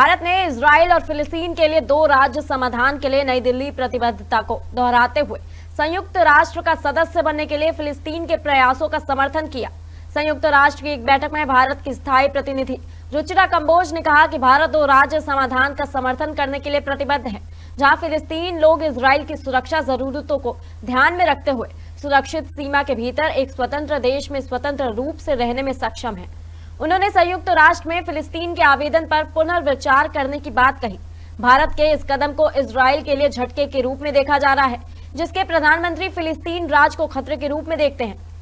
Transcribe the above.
भारत ने इसराइल और फिलिस्तीन के लिए दो राज्य समाधान के लिए नई दिल्ली प्रतिबद्धता को दोहराते हुए संयुक्त राष्ट्र का सदस्य बनने के लिए फिलिस्तीन के प्रयासों का समर्थन किया संयुक्त राष्ट्र की एक बैठक में भारत की स्थायी प्रतिनिधि रुचिरा कंबोज ने कहा कि भारत दो राज्य समाधान का समर्थन करने के लिए प्रतिबद्ध है जहां फिलिस्तीन लोग इसराइल की सुरक्षा जरूरतों को ध्यान में रखते हुए सुरक्षित सीमा के भीतर एक स्वतंत्र देश में स्वतंत्र रूप से रहने में सक्षम है उन्होंने संयुक्त राष्ट्र में फिलिस्तीन के आवेदन पर पुनर्विचार करने की बात कही भारत के इस कदम को इसराइल के लिए झटके के रूप में देखा जा रहा है जिसके प्रधानमंत्री फिलिस्तीन राज को खतरे के रूप में देखते हैं